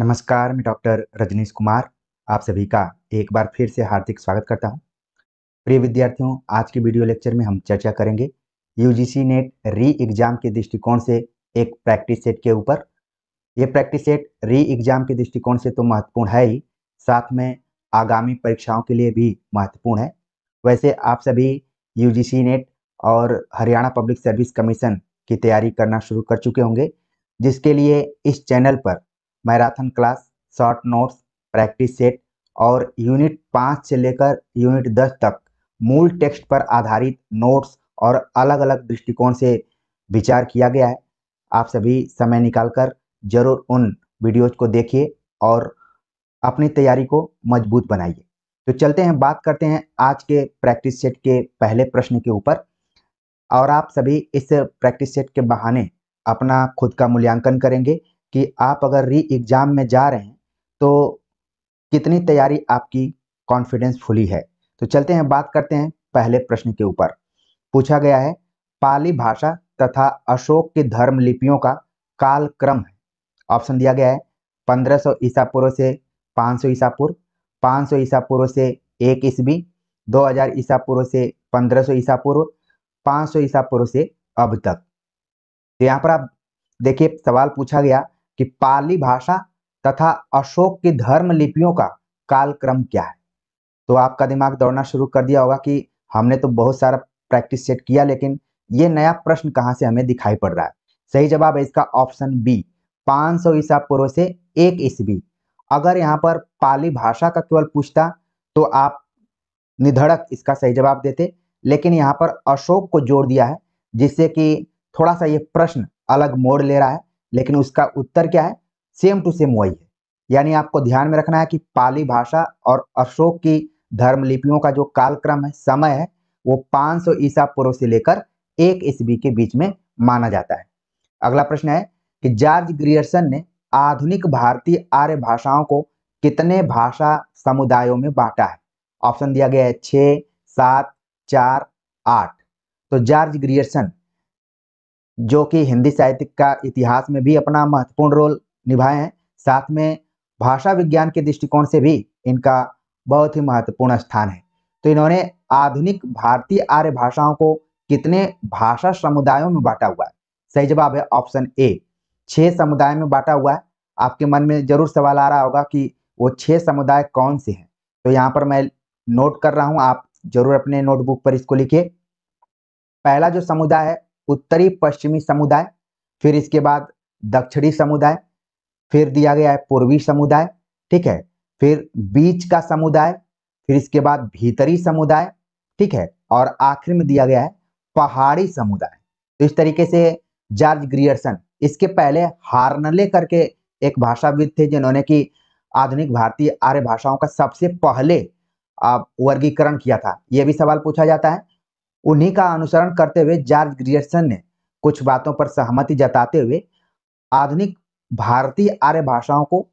नमस्कार मैं डॉक्टर रजनीश कुमार आप सभी का एक बार फिर से हार्दिक स्वागत करता हूं। प्रिय विद्यार्थियों आज के वीडियो लेक्चर में हम चर्चा करेंगे यूजीसी नेट री एग्जाम के दृष्टिकोण से एक प्रैक्टिस सेट के ऊपर ये प्रैक्टिस सेट री एग्जाम के दृष्टिकोण से तो महत्वपूर्ण है ही साथ में आगामी परीक्षाओं के लिए भी महत्वपूर्ण है वैसे आप सभी यू नेट और हरियाणा पब्लिक सर्विस कमीशन की तैयारी करना शुरू कर चुके होंगे जिसके लिए इस चैनल पर marathon class short notes practice set और यूनिट पाँच से लेकर यूनिट दस तक मूल टेक्स्ट पर आधारित नोट्स और अलग अलग दृष्टिकोण से विचार किया गया है आप सभी समय निकालकर जरूर उन वीडियोज को देखिए और अपनी तैयारी को मजबूत बनाइए तो चलते हैं बात करते हैं आज के प्रैक्टिस सेट के पहले प्रश्न के ऊपर और आप सभी इस प्रैक्टिस सेट के बहाने अपना खुद का मूल्यांकन करेंगे कि आप अगर री एग्ज़ाम में जा रहे हैं तो कितनी तैयारी आपकी कॉन्फिडेंस फुली है तो चलते हैं बात करते हैं पहले प्रश्न के ऊपर पूछा गया है पाली भाषा तथा अशोक की धर्म लिपियों का काल क्रम है ऑप्शन दिया गया है 1500 ईसा पूर्व से 500 ईसा पूर्व 500 ईसा पूर्व से एक ईस्वी 2000 ईसा पूर्व से 1500 ईसा पूर्व 500 ईसा पूर्व से अब तक तो यहाँ पर आप देखिए सवाल पूछा गया कि पाली भाषा तथा अशोक की धर्म लिपियों का कालक्रम क्या है तो आपका दिमाग दौड़ना शुरू कर दिया होगा कि हमने तो बहुत सारा प्रैक्टिस सेट किया लेकिन ये नया प्रश्न कहाँ से हमें दिखाई पड़ रहा है सही जवाब है इसका ऑप्शन बी 500 सौ ईसा पूर्व से एक ईस्वी अगर यहाँ पर पाली भाषा का केवल पूछता तो आप निधड़क इसका सही जवाब देते लेकिन यहाँ पर अशोक को जोड़ दिया है जिससे कि थोड़ा सा ये प्रश्न अलग मोड़ ले रहा है लेकिन उसका उत्तर क्या है सेम टू सेम वही है यानी आपको ध्यान में रखना है कि पाली भाषा और अशोक की धर्म लिपियों का जो कालक्रम है समय है वो 500 ईसा पूर्व से लेकर एक ईस्वी के बीच में माना जाता है अगला प्रश्न है कि जॉर्ज ग्रियर्सन ने आधुनिक भारतीय आर्य भाषाओं को कितने भाषा समुदायों में बांटा है ऑप्शन दिया गया है छ सात चार आठ तो जॉर्ज ग्रियर्सन जो कि हिंदी साहित्य का इतिहास में भी अपना महत्वपूर्ण रोल निभाए हैं साथ में भाषा विज्ञान के दृष्टिकोण से भी इनका बहुत ही महत्वपूर्ण स्थान है तो इन्होंने आधुनिक भारतीय आर्य भाषाओं को कितने भाषा समुदायों में बांटा हुआ है सही जवाब है ऑप्शन ए छह समुदाय में बांटा हुआ है आपके मन में जरूर सवाल आ रहा होगा कि वो छह समुदाय कौन से हैं तो यहाँ पर मैं नोट कर रहा हूँ आप जरूर अपने नोटबुक पर इसको लिखिए पहला जो समुदाय है उत्तरी पश्चिमी समुदाय फिर इसके बाद दक्षिणी समुदाय फिर दिया गया है पूर्वी समुदाय ठीक है फिर बीच का समुदाय फिर इसके बाद भीतरी समुदाय ठीक है और आखिर में दिया गया है पहाड़ी समुदाय तो इस तरीके से जॉर्ज ग्रियर्सन इसके पहले हार्नले करके एक भाषाविद थे जिन्होंने की आधुनिक भारतीय आर्य भाषाओं का सबसे पहले वर्गीकरण किया था यह भी सवाल पूछा जाता है उन्हीं का अनुसरण करते हुए जॉर्ज ग्रियर्सन ने कुछ बातों पर सहमति जताते हुए आधुनिक भारतीय आर्य भाषाओं को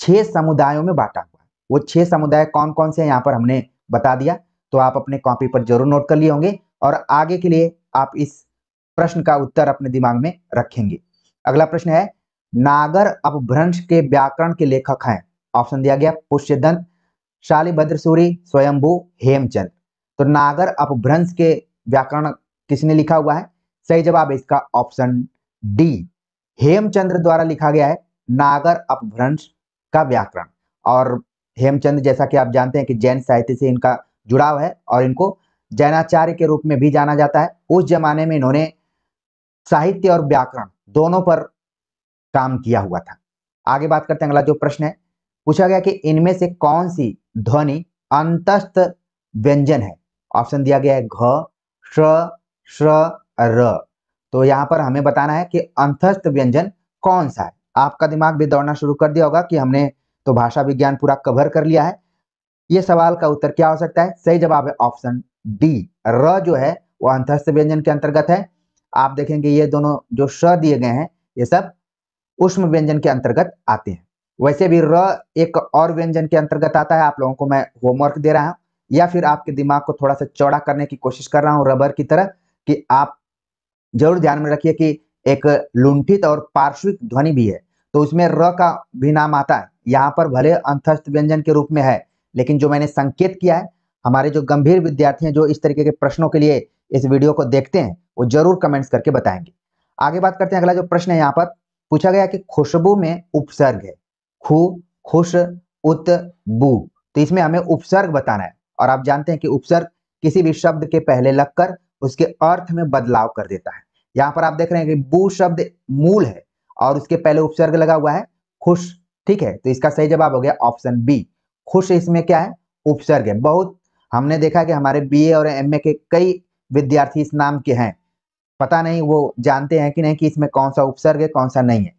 छह समुदायों में बांटा हुआ है वो छह समुदाय कौन कौन से हैं यहाँ पर हमने बता दिया तो आप अपने कॉपी पर जरूर नोट कर लिए होंगे और आगे के लिए आप इस प्रश्न का उत्तर अपने दिमाग में रखेंगे अगला प्रश्न है नागर अपभ्रंश के व्याकरण के लेखक हैं ऑप्शन दिया गया पुष्यदंत शालीभद्र सूरी स्वयंभू हेमचंद तो नागर अपभ्रंश के व्याकरण किसने लिखा हुआ है सही जवाब है इसका ऑप्शन डी हेमचंद्र द्वारा लिखा गया है नागर अपभ्रंश का व्याकरण और हेमचंद जैसा कि आप जानते हैं कि जैन साहित्य से इनका जुड़ाव है और इनको जैनाचार्य के रूप में भी जाना जाता है उस जमाने में इन्होंने साहित्य और व्याकरण दोनों पर काम किया हुआ था आगे बात करते हैं अगला जो प्रश्न है पूछा गया कि इनमें से कौन सी ध्वनि अंतस्थ व्यंजन है ऑप्शन दिया गया है घ श्र श्र र तो यहाँ पर हमें बताना है कि अंतस्थ व्यंजन कौन सा है आपका दिमाग भी दौड़ना शुरू कर दिया होगा कि हमने तो भाषा विज्ञान पूरा कवर कर लिया है ये सवाल का उत्तर क्या हो सकता है सही जवाब है ऑप्शन डी र जो है वो अंतस्थ व्यंजन के अंतर्गत है आप देखेंगे ये दोनों जो श दिए गए हैं ये सब उष्म व्यंजन के अंतर्गत आते हैं वैसे भी र एक और व्यंजन के अंतर्गत आता है आप लोगों को मैं होमवर्क दे रहा हूं या फिर आपके दिमाग को थोड़ा सा चौड़ा करने की कोशिश कर रहा हूं रबर की तरह कि आप जरूर ध्यान में रखिए कि एक लुंठित और पार्श्विक ध्वनि भी है तो उसमें र का भी नाम आता है यहाँ पर भले अंतस्थ व्यंजन के रूप में है लेकिन जो मैंने संकेत किया है हमारे जो गंभीर विद्यार्थी हैं जो इस तरीके के प्रश्नों के लिए इस वीडियो को देखते हैं वो जरूर कमेंट्स करके बताएंगे आगे बात करते हैं अगला जो प्रश्न है यहाँ पर पूछा गया कि खुशबू में उपसर्ग है खु खुश उत बू तो इसमें हमें उपसर्ग बताना है और आप जानते हैं कि उपसर्ग किसी भी शब्द के पहले लगकर उसके अर्थ में बदलाव कर देता है यहाँ पर आप देख रहे हैं कि बू शब्द मूल है और उसके पहले उपसर्ग लगा हुआ है खुश ठीक है तो इसका सही जवाब हो गया ऑप्शन बी खुश इसमें क्या है उपसर्ग है बहुत हमने देखा कि हमारे बी और एम के कई विद्यार्थी इस नाम के हैं पता नहीं वो जानते हैं कि नहीं कि इसमें कौन सा उपसर्ग है कौन सा नहीं है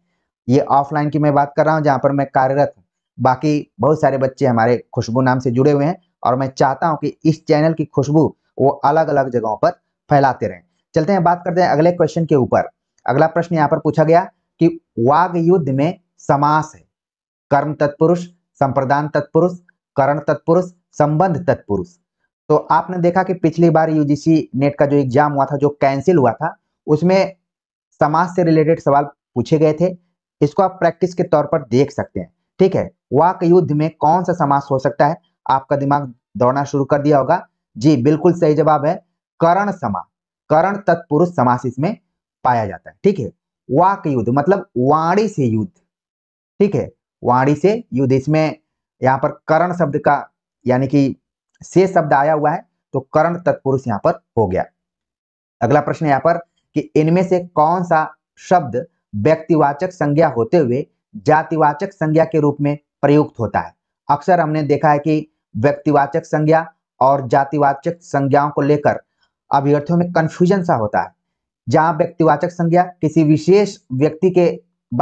ये ऑफलाइन की मैं बात कर रहा हूँ जहाँ पर मैं कार्यरत हूँ बाकी बहुत सारे बच्चे हमारे खुशबू नाम से जुड़े हुए हैं और मैं चाहता हूं कि इस चैनल की खुशबू वो अलग अलग जगहों पर फैलाते रहें चलते हैं बात करते हैं अगले क्वेश्चन के ऊपर अगला प्रश्न यहाँ पर पूछा गया कि वाग युद्ध में समास है कर्म तत्पुरुष संप्रदान तत्पुरुष करण तत्पुरुष संबंध तत्पुरुष तो आपने देखा कि पिछली बार यूजीसी नेट का जो एग्जाम हुआ था जो कैंसिल हुआ था उसमें समाज से रिलेटेड सवाल पूछे गए थे इसको आप प्रैक्टिस के तौर पर देख सकते हैं ठीक है वाक युद्ध में कौन सा समास हो सकता है आपका दिमाग दौड़ना शुरू कर दिया होगा जी बिल्कुल सही जवाब है करण समा करण तत्पुरुष समास इसमें पाया जाता है ठीक है वाक युद्ध मतलब वाणी से युद्ध ठीक है वाणी से युद्ध इसमें यहां पर करण शब्द का यानी कि से शब्द आया हुआ है तो करण तत्पुरुष यहां पर हो गया अगला प्रश्न यहाँ पर कि इनमें से कौन सा शब्द व्यक्तिवाचक संज्ञा होते हुए जातिवाचक संज्ञा के रूप में प्रयुक्त होता है अक्सर हमने देखा है कि व्यक्तिवाचक संज्ञा और जातिवाचक संज्ञाओं को लेकर अभ्यर्थियों में कन्फ्यूजन सा होता है जहां व्यक्तिवाचक संज्ञा किसी विशेष व्यक्ति के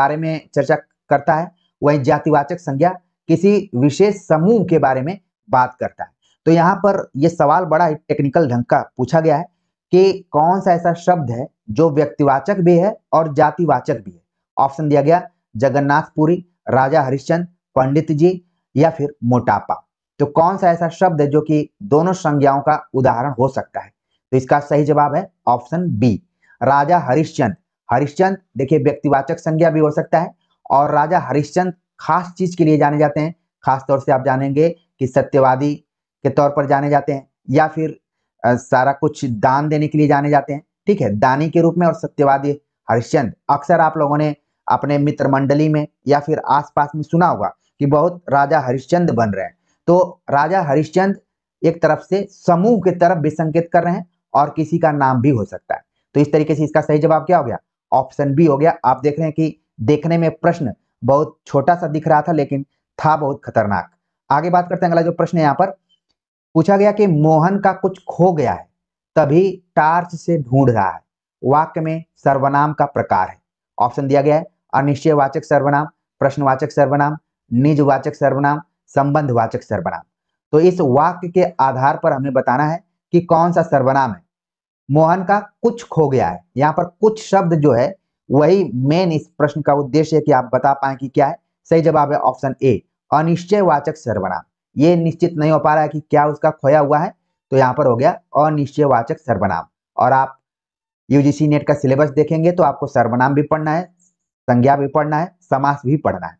बारे में चर्चा करता है वही जातिवाचक संज्ञा किसी विशेष समूह के बारे में बात करता है तो यहाँ पर यह सवाल बड़ा ही टेक्निकल ढंग का पूछा गया है कि कौन सा ऐसा शब्द है जो व्यक्तिवाचक भी है और जातिवाचक भी है ऑप्शन दिया गया जगन्नाथपुरी राजा हरिश्चंद पंडित जी या फिर मोटापा तो कौन सा ऐसा शब्द है जो कि दोनों संज्ञाओं का उदाहरण हो सकता है तो इसका सही जवाब है ऑप्शन बी राजा हरिश्चंद हरिश्चंद देखिए व्यक्तिवाचक संज्ञा भी हो सकता है और राजा हरिश्चंद खास चीज के लिए जाने जाते हैं खास तौर से आप जानेंगे कि सत्यवादी के तौर पर जाने जाते हैं या फिर सारा कुछ दान देने के लिए जाने जाते हैं ठीक है दानी के रूप में और सत्यवादी हरिश्चंद अक्सर आप लोगों ने अपने मित्र मंडली में या फिर आसपास में सुना होगा कि बहुत राजा हरिश्चंद बन रहे हैं तो राजा हरिश्चंद एक तरफ से समूह के तरफ भी संकेत कर रहे हैं और किसी का नाम भी हो सकता है तो इस तरीके से इसका सही जवाब क्या हो गया ऑप्शन बी हो गया आप देख रहे हैं कि देखने में प्रश्न बहुत छोटा सा दिख रहा था लेकिन था बहुत खतरनाक आगे बात करते हैं अगला जो प्रश्न है यहाँ पर पूछा गया कि मोहन का कुछ खो गया है तभी टार्च से ढूंढ रहा है वाक्य में सर्वनाम का प्रकार है ऑप्शन दिया गया है अनिश्चयवाचक सर्वनाम प्रश्नवाचक सर्वनाम निजवाचक सर्वनाम संबंधवाचक सर्वनाम तो इस वाक्य के आधार पर हमें बताना है कि कौन सा सर्वनाम है मोहन का कुछ खो गया है यहाँ पर कुछ शब्द जो है वही मेन इस प्रश्न का उद्देश्य है कि आप बता पाए कि क्या है सही जवाब है ऑप्शन ए अनिश्चय वाचक सर्वनाम ये निश्चित नहीं हो पा रहा है कि क्या उसका खोया हुआ है तो यहाँ पर हो गया अनिश्चय वाचक सर्वनाम और आप यूजीसी नेट का सिलेबस देखेंगे तो आपको सर्वनाम भी पढ़ना है संज्ञा भी पढ़ना है समास भी पढ़ना है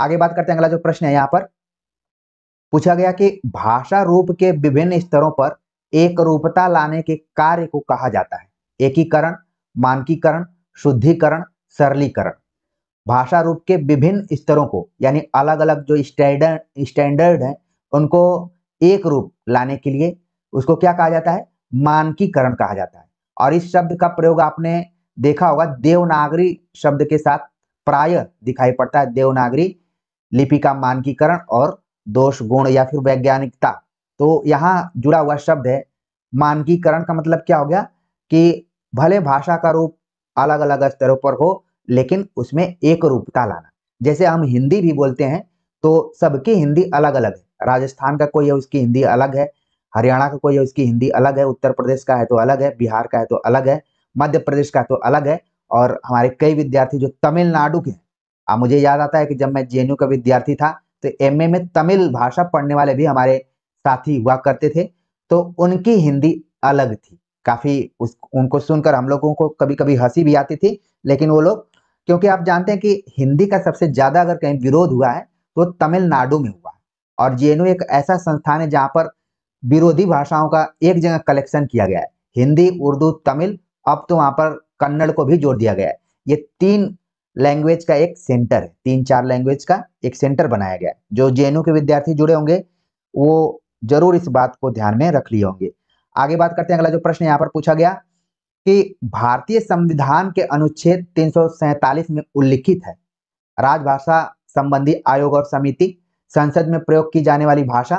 आगे बात करते हैं अगला जो प्रश्न है यहाँ पर पूछा गया कि भाषा रूप के विभिन्न स्तरों पर एक रूपता लाने के कार्य को कहा जाता है एकीकरण मानकीकरण शुद्धिकरण सरलीकरण भाषा रूप के विभिन्न स्तरों को यानी अलग अलग जो स्टैंडर्ड स्टैंडर्ड है उनको एक रूप लाने के लिए उसको क्या कहा जाता है मानकीकरण कहा जाता है और इस शब्द का प्रयोग आपने देखा होगा देवनागरी शब्द के साथ प्राय दिखाई पड़ता है देवनागरी लिपि का मानकीकरण और दोष गुण या फिर वैज्ञानिकता तो यहाँ जुड़ा हुआ शब्द है मानकीकरण का मतलब क्या हो गया कि भले भाषा का रूप अलग अलग स्तरों पर हो लेकिन उसमें एक रूपता लाना जैसे हम हिंदी भी बोलते हैं तो सबकी हिंदी अलग अलग है राजस्थान का कोई है उसकी हिंदी अलग है हरियाणा का कोई है उसकी हिंदी अलग है उत्तर प्रदेश का है तो अलग है बिहार का है तो अलग है मध्य प्रदेश का तो अलग है और हमारे कई विद्यार्थी जो तमिलनाडु के हैं अब मुझे याद आता है कि जब मैं जे का विद्यार्थी था तो एम में तमिल भाषा पढ़ने वाले भी हमारे साथी हुआ करते थे तो उनकी हिंदी अलग थी काफ़ी उस उनको सुनकर हम लोगों को कभी कभी हंसी भी आती थी लेकिन वो लोग क्योंकि आप जानते हैं कि हिंदी का सबसे ज़्यादा अगर कहीं विरोध हुआ है तो तमिलनाडु में हुआ है और जे एक ऐसा संस्थान है जहाँ पर विरोधी भाषाओं का एक जगह कलेक्शन किया गया है हिंदी उर्दू तमिल अब तो वहां पर कन्नड़ को भी जोड़ दिया गया है ये तीन लैंग्वेज का एक सेंटर है तीन चार लैंग्वेज का एक सेंटर बनाया गया जो जे के विद्यार्थी जुड़े होंगे वो जरूर इस बात को ध्यान में रख लिए होंगे आगे बात करते हैं अगला जो प्रश्न यहाँ पर पूछा गया कि भारतीय संविधान के अनुच्छेद तीन में उल्लिखित है राजभाषा संबंधी आयोग और समिति संसद में प्रयोग की जाने वाली भाषा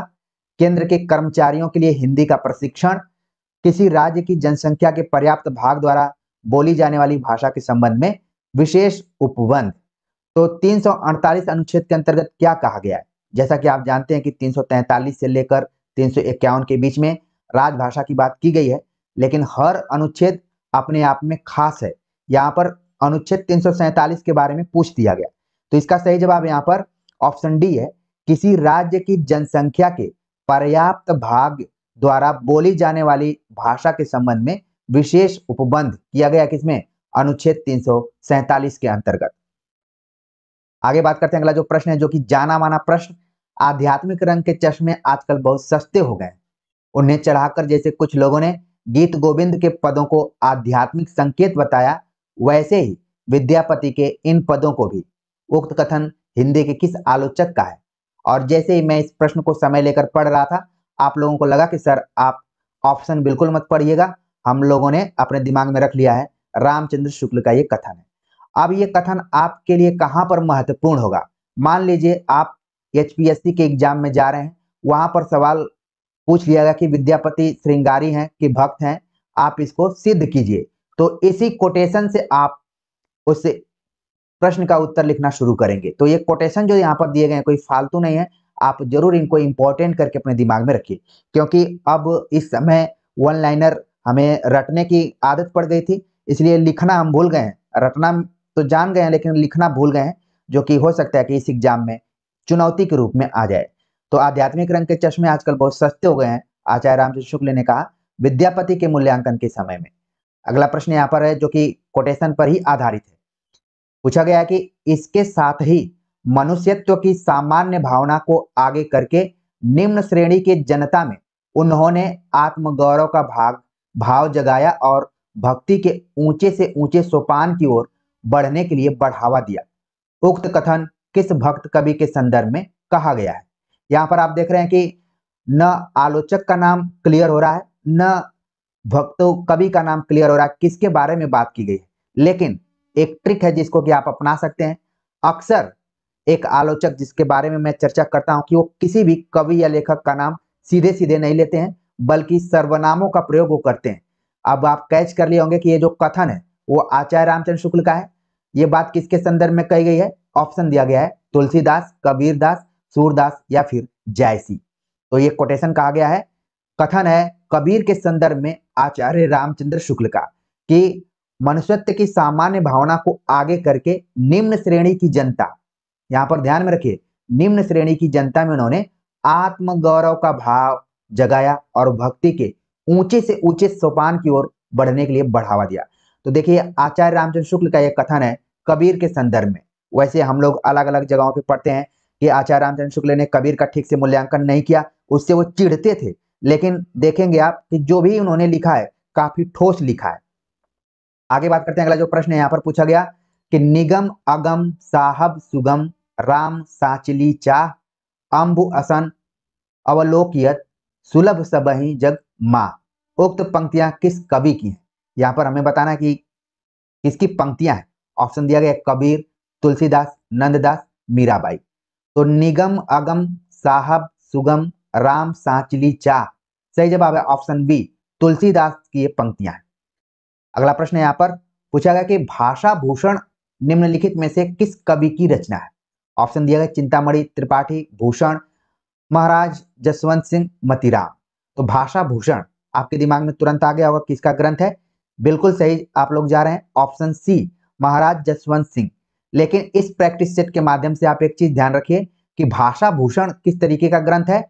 केंद्र के कर्मचारियों के लिए हिंदी का प्रशिक्षण किसी राज्य की जनसंख्या के पर्याप्त भाग द्वारा बोली जाने वाली भाषा के संबंध में विशेष उपबंध तो 348 अनुच्छेद के अंतर्गत क्या कहा गया है जैसा कि आप जानते हैं कि 343 से लेकर तीन के बीच में राजभाषा की बात की गई है लेकिन हर अनुच्छेद अपने आप में खास है यहाँ पर अनुच्छेद सैतालीस के बारे में पूछ दिया गया तो इसका सही जवाब यहाँ पर ऑप्शन डी है किसी राज्य की जनसंख्या के पर्याप्त भाग द्वारा बोली जाने वाली भाषा के संबंध में विशेष उपबंध किया गया किसमें अनुच्छेद तीन के अंतर्गत आगे बात करते हैं अगला जो प्रश्न है जो कि जाना माना प्रश्न आध्यात्मिक रंग के चश्मे आजकल बहुत सस्ते हो गए उन्हें चढ़ाकर जैसे कुछ लोगों ने गीत गोविंद के पदों को आध्यात्मिक संकेत बताया वैसे ही विद्यापति के इन पदों को भी उक्त कथन हिंदी के किस आलोचक का है और जैसे ही मैं इस प्रश्न को समय लेकर पढ़ रहा था आप लोगों को लगा कि सर आप ऑप्शन बिल्कुल मत पढ़िएगा हम लोगों ने अपने दिमाग में रख लिया है रामचंद्र शुक्ल का ये कथन है अब ये कथन आपके लिए कहाँ पर महत्वपूर्ण होगा मान लीजिए आप एचपीएससी के एग्जाम में जा रहे हैं वहां पर सवाल पूछ लिया गया कि विद्यापति श्रृंगारी हैं कि भक्त हैं आप इसको सिद्ध कीजिए तो इसी कोटेशन से आप उस प्रश्न का उत्तर लिखना शुरू करेंगे तो ये कोटेशन जो यहाँ पर दिए गए हैं कोई फालतू नहीं है आप जरूर इनको इम्पोर्टेंट करके अपने दिमाग में रखिए क्योंकि अब इस समय वन लाइनर हमें रटने की आदत पड़ गई थी इसलिए लिखना हम भूल गए हैं रटना तो जान गए हैं लेकिन लिखना भूल गए हैं जो कि हो सकता है कि इस एग्जाम में चुनौती के रूप में आ जाए तो आध्यात्मिक रंग के चश्मे आजकल बहुत सस्ते हो गए हैं आचार्य रामचंद्र शुक्ल ने कहा विद्यापति के मूल्यांकन के समय में अगला प्रश्न यहाँ पर है जो कि कोटेशन पर ही आधारित है पूछा गया कि इसके साथ ही मनुष्यत्व की सामान्य भावना को आगे करके निम्न श्रेणी के जनता में उन्होंने आत्मगौरव का भाग भाव जगाया और भक्ति के ऊंचे से ऊंचे सोपान की ओर बढ़ने के लिए बढ़ावा दिया उक्त कथन किस भक्त कवि के संदर्भ में कहा गया है यहाँ पर आप देख रहे हैं कि न आलोचक का नाम क्लियर हो रहा है न भक्तों कवि का नाम क्लियर हो रहा है किसके बारे में बात की गई है लेकिन एक ट्रिक है जिसको कि आप अपना सकते हैं अक्सर एक आलोचक जिसके बारे में मैं चर्चा करता हूं कि वो किसी भी कवि या लेखक का नाम सीधे सीधे नहीं लेते हैं बल्कि सर्वनामों का प्रयोग वो करते हैं अब आप कैच कर लिए होंगे कि ये जो कथन है वो आचार्य रामचंद्र शुक्ल का है ये बात किसके संदर्भ में कही गई है ऑप्शन दिया गया है तुलसीदास कबीरदास सूरदास या फिर जयसी तो ये कोटेशन कहा गया है कथन है कबीर के संदर्भ में आचार्य रामचंद्र शुक्ल का कि मनुष्यत्व की सामान्य भावना को आगे करके निम्न श्रेणी की जनता यहाँ पर ध्यान में रखिए निम्न श्रेणी की जनता में उन्होंने आत्मगौरव का भाव जगाया और भक्ति के ऊंचे से ऊंचे सोपान की ओर बढ़ने के लिए बढ़ावा दिया तो देखिए आचार्य रामचंद्र शुक्ल का यह कथन है कबीर के संदर्भ में वैसे हम लोग अलग अलग जगहों पे पढ़ते हैं कि आचार्य रामचंद्र शुक्ल ने कबीर का ठीक से मूल्यांकन नहीं किया उससे वो चिढ़ते थे लेकिन देखेंगे आप कि जो भी उन्होंने लिखा है काफी ठोस लिखा है आगे बात करते हैं अगला जो प्रश्न है यहाँ पर पूछा गया कि निगम अगम साहब सुगम राम साचली चाह अम्बु असन अवलोकियत सुलभ सबही जग माँ उक्त पंक्तियां किस कवि की हैं यहाँ पर हमें बताना कि किसकी पंक्तियां हैं ऑप्शन दिया गया कबीर तुलसीदास नंददास मीराबाई तो निगम अगम साहब सुगम राम सांचली चा सही जवाब है ऑप्शन बी तुलसीदास की ये पंक्तियां हैं अगला प्रश्न यहाँ पर पूछा गया कि भाषा भूषण निम्नलिखित में से किस कवि की रचना है ऑप्शन दिया गया चिंतामणि त्रिपाठी भूषण महाराज जसवंत सिंह मतीराम तो भाषा भूषण आपके दिमाग में तुरंत आ गया होगा किसका ग्रंथ है बिल्कुल सही आप लोग जा रहे हैं ऑप्शन सी महाराज जसवंत सिंह लेकिन इस प्रैक्टिस सेट के माध्यम से आप एक चीज ध्यान रखिए कि भाषा भूषण किस तरीके का ग्रंथ है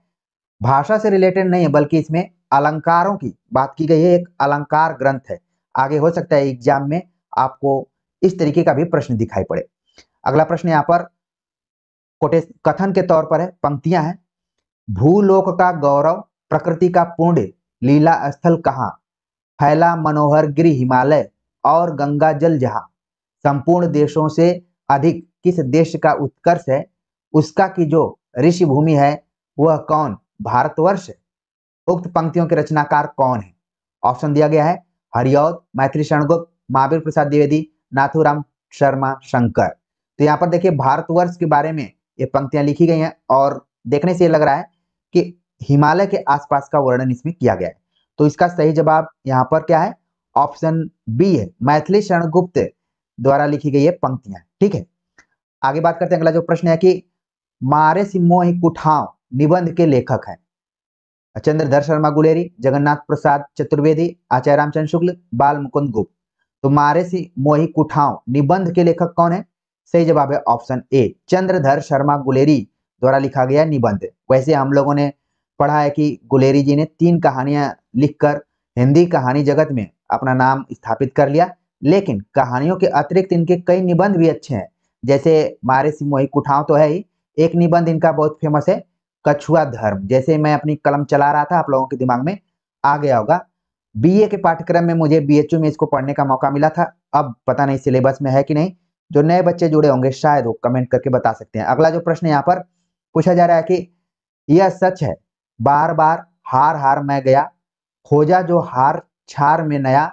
भाषा से रिलेटेड नहीं है बल्कि इसमें अलंकारों की बात की गई है एक अलंकार ग्रंथ है आगे हो सकता है एग्जाम में आपको इस तरीके का भी प्रश्न दिखाई पड़े अगला प्रश्न यहाँ पर कोटे कथन के तौर पर है पंक्तियां हैं भूलोक का गौरव प्रकृति का पूर्ण लीला स्थल कहाँ फैला मनोहर गिरी हिमालय और गंगा जल जहाँ संपूर्ण देशों से अधिक किस देश का उत्कर्ष है उसका की जो ऋषि भूमि है वह कौन भारतवर्ष उक्त पंक्तियों के रचनाकार कौन है ऑप्शन दिया गया है हरिऔध मैथिली शरणगुप्त महावीर प्रसाद द्विवेदी नाथुराम शर्मा शंकर तो यहाँ पर देखिए भारतवर्ष के बारे में ये पंक्तियां लिखी गई हैं और देखने से ये लग रहा है कि हिमालय के आसपास का वर्णन इसमें किया गया है तो इसका सही जवाब यहाँ पर क्या है ऑप्शन बी है मैथिली शरण गुप्त द्वारा लिखी गई है पंक्तियां ठीक है आगे बात करते हैं अगला जो प्रश्न है कि मारे सिमोह कुठाव निबंध के लेखक है चंद्रधर शर्मा गुलेरी जगन्नाथ प्रसाद चतुर्वेदी आचार्य रामचंद्र शुक्ल बाल मुकुंद गुप्त तो मारे सी मोही कुठाव निबंध के लेखक कौन है सही जवाब है ऑप्शन ए चंद्रधर शर्मा गुलेरी द्वारा लिखा गया निबंध वैसे हम लोगों ने पढ़ा है कि गुलेरी जी ने तीन कहानियां लिखकर हिंदी कहानी जगत में अपना नाम स्थापित कर लिया लेकिन कहानियों के अतिरिक्त इनके कई निबंध भी अच्छे हैं जैसे मारे सिमोही कुठाव तो है ही एक निबंध इनका बहुत फेमस है कछुआ धर्म जैसे मैं अपनी कलम चला रहा था आप लोगों के दिमाग में आ गया होगा बीए के पाठ्यक्रम में मुझे बीएचयू में इसको पढ़ने का मौका मिला था अब पता नहीं सिलेबस में है कि नहीं जो नए बच्चे जुड़े होंगे शायद वो कमेंट करके बता सकते हैं अगला जो प्रश्न यहाँ पर पूछा जा रहा है कि यह सच है बार बार हार हार मैं गया खोजा जो हार छार में नया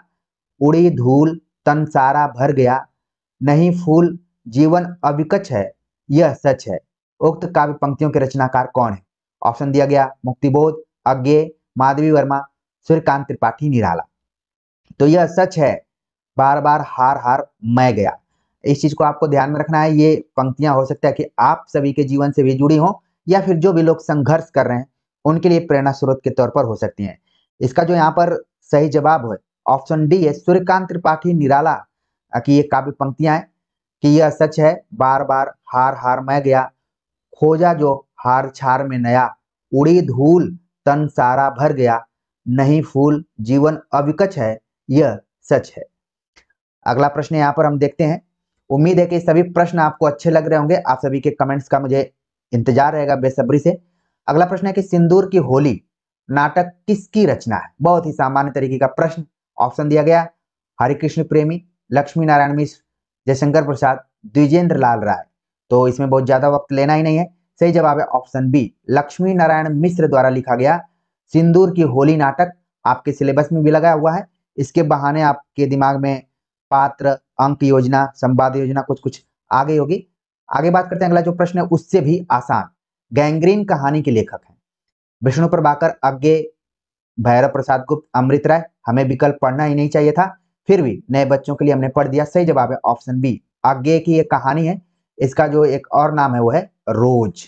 उड़ी धूल तन सारा भर गया नहीं फूल जीवन अविकच है यह सच है उक्त काव्य पंक्तियों के रचनाकार कौन है ऑप्शन दिया गया मुक्तिबोध अज्ञे माधवी वर्मा सूर्यकांत त्रिपाठी निराला तो यह सच है बार बार हार हार मैं गया इस चीज को आपको ध्यान में रखना है ये पंक्तियां हो सकता है कि आप सभी के जीवन से भी जुड़ी हो या फिर जो भी लोग संघर्ष कर रहे हैं उनके लिए प्रेरणा स्रोत के तौर पर हो सकती है इसका जो यहाँ पर सही जवाब है ऑप्शन डी है सूर्यकांत त्रिपाठी निराला की ये काव्य पंक्तियां हैं कि यह सच है बार बार हार हार मैं गया खोजा जो हार छार में नया उड़ी धूल तन सारा भर गया नहीं फूल जीवन अविकच है यह सच है अगला प्रश्न यहाँ पर हम देखते हैं उम्मीद है कि सभी प्रश्न आपको अच्छे लग रहे होंगे आप सभी के कमेंट्स का मुझे इंतजार रहेगा बेसब्री से अगला प्रश्न है कि सिंदूर की होली नाटक किसकी रचना है बहुत ही सामान्य तरीके का प्रश्न ऑप्शन दिया गया हरिकृष्ण प्रेमी लक्ष्मी नारायण मिश्र जयशंकर प्रसाद द्विजेंद्र लाल राय तो इसमें बहुत ज्यादा वक्त लेना ही नहीं है सही जवाब है ऑप्शन बी लक्ष्मी नारायण मिश्र द्वारा लिखा गया सिंदूर की होली नाटक आपके सिलेबस में भी लगाया हुआ है इसके बहाने आपके दिमाग में पात्र अंक योजना संवाद योजना कुछ कुछ आगे होगी आगे बात करते हैं अगला जो प्रश्न है उससे भी आसान गैंग्रीन कहानी के लेखक हैं विष्णु प्रभाकर अज्ञे भैरव प्रसाद गुप्त अमृत राय हमें विकल्प पढ़ना ही नहीं चाहिए था फिर भी नए बच्चों के लिए हमने पढ़ दिया सही जवाब है ऑप्शन बी आगे की ये कहानी है इसका जो एक और नाम है वो है रोज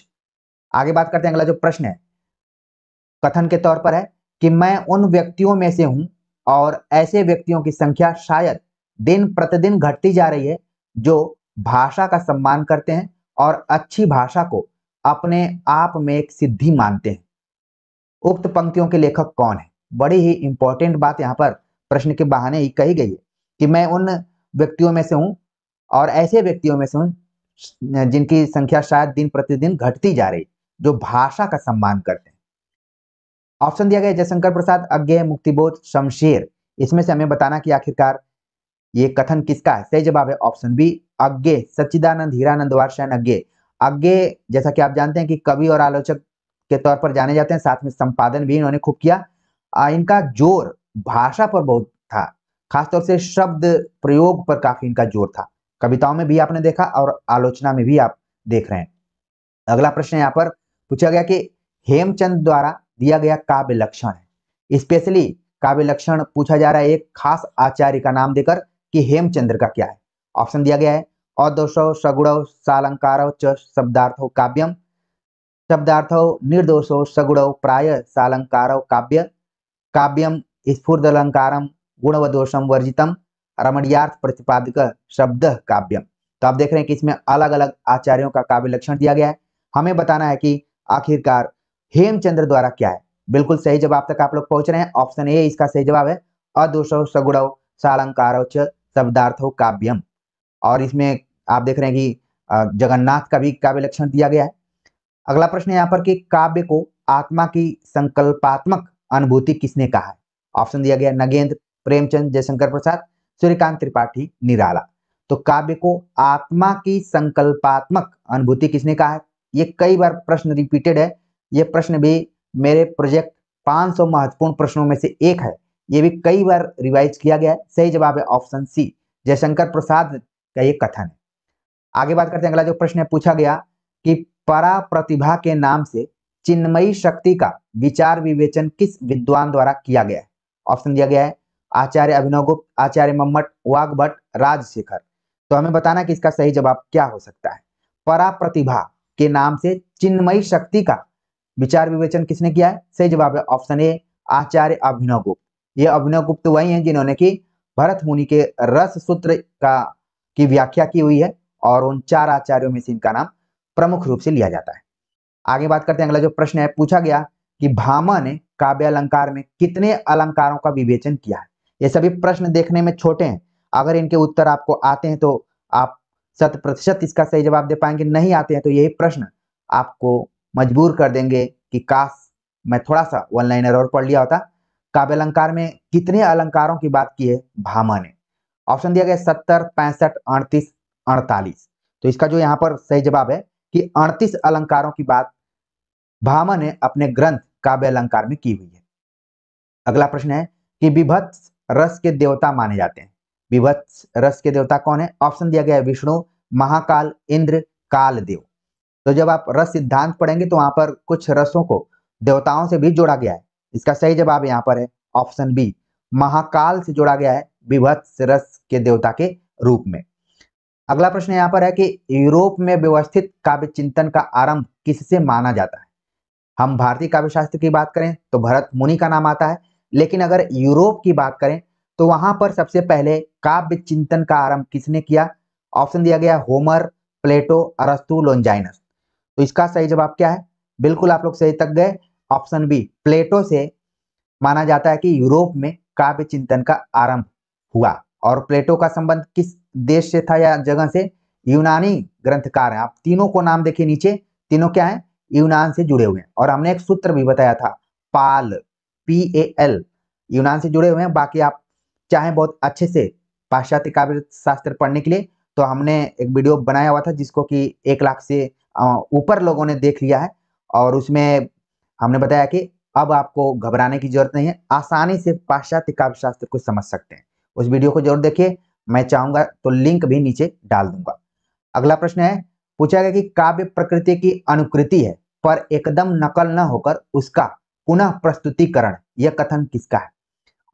आगे बात करते हैं अगला जो प्रश्न है कथन के तौर पर है कि मैं उन व्यक्तियों में से हूं और ऐसे व्यक्तियों की संख्या शायद दिन प्रतिदिन घटती जा रही है जो भाषा का सम्मान करते हैं और अच्छी भाषा को अपने आप में एक सिद्धि मानते हैं उक्त पंक्तियों के लेखक कौन है बड़ी ही इंपॉर्टेंट बात यहाँ पर प्रश्न के बहाने ही कही गई है कि मैं उन व्यक्तियों में से हूं और ऐसे व्यक्तियों में से हूं जिनकी संख्या शायद दिन प्रतिदिन घटती जा रही जो भाषा का सम्मान करते हैं ऑप्शन दिया गया जयशंकर प्रसाद अज्ञे मुक्तिबोध शमशेर इसमें से हमें बताना कि आखिरकार ये कथन किसका है सही जवाब है ऑप्शन बी अज्ञे सच्चिदानंद हीरानंद वार्षण अज्ञे आगे जैसा कि आप जानते हैं कि कवि और आलोचक के तौर पर जाने जाते हैं साथ में संपादन भी इन्होंने खूब किया इनका जोर भाषा पर बहुत था खासतौर से शब्द प्रयोग पर काफी इनका जोर था कविताओं में भी आपने देखा और आलोचना में भी आप देख रहे हैं अगला प्रश्न यहाँ पर पूछा गया कि हेमचंद द्वारा दिया गया काव्य लक्षण है स्पेशली काव्य लक्षण पूछा जा रहा है एक खास आचार्य का नाम देकर कि हेमचंद्र का क्या है ऑप्शन दिया गया है अदोषो सगुणौ सालंकारो च शब्दार्थो काव्यम शब्दार्थो निर्दोषो सगुणौ प्राय सालंकारो काव्य काव्यम स्फूर्दलंकारम गुणवदोषम वर्जितम रमणीयार्थ प्रतिपादक शब्द काव्यम तो आप देख रहे हैं कि इसमें अलग अलग आचार्यों का काव्य लक्षण दिया गया है हमें बताना है कि आखिरकार हेमचंद्र द्वारा क्या है बिल्कुल सही जवाब तक आप लोग पहुंच रहे हैं ऑप्शन ए इसका सही जवाब है अदोषो सगुणव सालंकारो च शब्दार्थो काव्यम और इसमें आप देख रहे हैं कि जगन्नाथ का भी काव्य लक्षण दिया गया है अगला प्रश्न यहाँ पर कि काव्य को आत्मा की संकल्पात्मक अनुभूति किसने कहा है ऑप्शन दिया गया नगेंद्र प्रेमचंद जयशंकर प्रसाद सूर्यकांत त्रिपाठी निराला तो काव्य को आत्मा की संकल्पात्मक अनुभूति किसने कहा है ये कई बार प्रश्न रिपीटेड है ये प्रश्न भी मेरे प्रोजेक्ट 500 महत्वपूर्ण प्रश्नों में से एक है ये भी कई बार रिवाइज किया गया है सही जवाब है ऑप्शन सी जयशंकर प्रसाद का ये कथन है आगे बात करते हैं अगला जो प्रश्न है पूछा गया कि परा प्रतिभा के नाम से चिन्मयी शक्ति का विचार विवेचन किस विद्वान द्वारा किया गया है ऑप्शन दिया गया है आचार्य अभिनव गुप्त आचार्य मम्मट वाग भट्ट राजशेखर तो हमें बताना कि इसका सही जवाब क्या हो सकता है परा प्रतिभा के नाम से चिन्मयी शक्ति का विचार विवेचन किसने किया है सही जवाब है ऑप्शन ए आचार्य अभिनव गुप्त ये अभिनव गुप्त वही हैं जिन्होंने की भरत मुनि के रस सूत्र का की व्याख्या की हुई है और उन चार आचार्यों में से इनका नाम प्रमुख रूप से लिया जाता है आगे बात करते हैं अगला जो प्रश्न है पूछा गया कि भामा ने काव्य अलंकार में कितने अलंकारों का विवेचन किया है ये सभी प्रश्न देखने में छोटे हैं अगर इनके उत्तर आपको आते हैं तो आप शत प्रतिशत इसका सही जवाब दे पाएंगे नहीं आते हैं तो यही प्रश्न आपको मजबूर कर देंगे कि काश मैं थोड़ा सा वन और पढ़ लिया होता काव्य अलंकार में कितने अलंकारों की बात की है भामा ने ऑप्शन दिया गया सत्तर पैंसठ अड़तीस अड़तालीस तो इसका जो यहाँ पर सही जवाब है कि अड़तीस अलंकारों की बात भामा ने अपने ग्रंथ काव्य अलंकार में की हुई है अगला प्रश्न है कि विभत्स रस के देवता माने जाते हैं विभत्स रस के देवता कौन है ऑप्शन दिया गया है विष्णु महाकाल इंद्र काल देव तो जब आप रस सिद्धांत पढ़ेंगे तो वहां पर कुछ रसों को देवताओं से भी जोड़ा गया है इसका सही जवाब यहाँ पर है ऑप्शन बी महाकाल से जोड़ा गया है विभत्स रस के देवता के रूप में अगला प्रश्न यहाँ पर है कि यूरोप में व्यवस्थित काव्य चिंतन का आरंभ किससे माना जाता है हम भारतीय काव्य शास्त्र की बात करें तो भरत मुनि का नाम आता है लेकिन अगर यूरोप की बात करें तो वहां पर सबसे पहले काव्य चिंतन का आरंभ किसने किया ऑप्शन दिया गया होमर प्लेटो अरस्तु लोन्जाइनस तो इसका सही जवाब क्या है बिल्कुल आप लोग सही तक गए ऑप्शन बी प्लेटो से माना जाता है कि यूरोप में काव्य चिंतन का आरंभ हुआ और प्लेटो का संबंध किस देश से था या जगह से यूनानी ग्रंथकार है आप तीनों को नाम देखिए नीचे तीनों क्या है यूनान से जुड़े हुए हैं और हमने एक सूत्र भी बताया था पाल पी ए एल यूनान से जुड़े हुए हैं बाकी आप चाहें बहुत अच्छे से पाश्चात्य काव्य शास्त्र पढ़ने के लिए तो हमने एक वीडियो बनाया हुआ था जिसको कि एक लाख से ऊपर लोगों ने देख लिया है और उसमें हमने बताया कि अब आपको घबराने की जरूरत नहीं है आसानी से पाश्चात्य काव्य शास्त्र को समझ सकते हैं उस वीडियो को जरूर देखिए मैं चाहूंगा तो लिंक भी नीचे डाल दूंगा अगला प्रश्न है पूछा गया कि काव्य प्रकृति की अनुकृति है पर एकदम नकल न होकर उसका पुनः प्रस्तुतिकरण यह कथन किसका है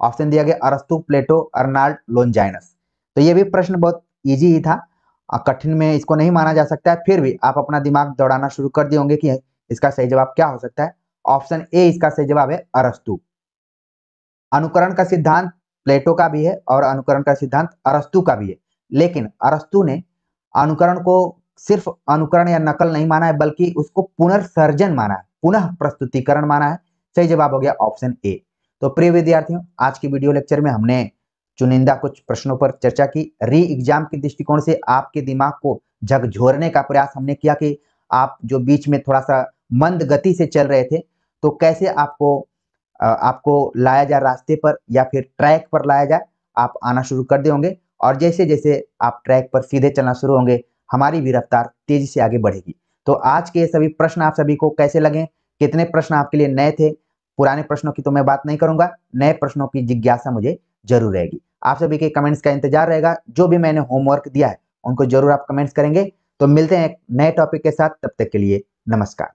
ऑप्शन दिया गया अरस्तु प्लेटो अर्नाल्ड लोनजाइनस तो यह भी प्रश्न बहुत ईजी ही था कठिन में इसको नहीं माना जा सकता है फिर भी आप अपना दिमाग दौड़ाना शुरू कर दिए होंगे कि इसका सही जवाब क्या हो सकता है ऑप्शन ए इसका सही जवाब है अरस्तु अनुकरण का सिद्धांत प्लेटो का भी है और अनुकरण का सिद्धांत अरस्तु का भी है लेकिन अरस्तु ने अनुकरण को सिर्फ अनुकरण या नकल नहीं माना है बल्कि उसको पुनर्सर्जन माना है पुनः प्रस्तुतिकरण माना है सही जवाब हो गया ऑप्शन ए तो प्रिय विद्यार्थियों आज की वीडियो लेक्चर में हमने चुनिंदा कुछ प्रश्नों पर चर्चा की री एग्जाम के दृष्टिकोण से आपके दिमाग को झकझोरने का प्रयास हमने किया कि आप जो बीच में थोड़ा सा मंद गति से चल रहे थे तो कैसे आपको आपको लाया जाए रास्ते पर या फिर ट्रैक पर लाया जाए आप आना शुरू कर दें होंगे और जैसे जैसे आप ट्रैक पर सीधे चलना शुरू होंगे हमारी भी रफ्तार तेजी से आगे बढ़ेगी तो आज के सभी प्रश्न आप सभी को कैसे लगे कितने प्रश्न आपके लिए नए थे पुराने प्रश्नों की तो मैं बात नहीं करूंगा नए प्रश्नों की जिज्ञासा मुझे जरूर रहेगी आप सभी के कमेंट्स का इंतजार रहेगा जो भी मैंने होमवर्क दिया है उनको जरूर आप कमेंट्स करेंगे तो मिलते हैं एक नए टॉपिक के साथ तब तक के लिए नमस्कार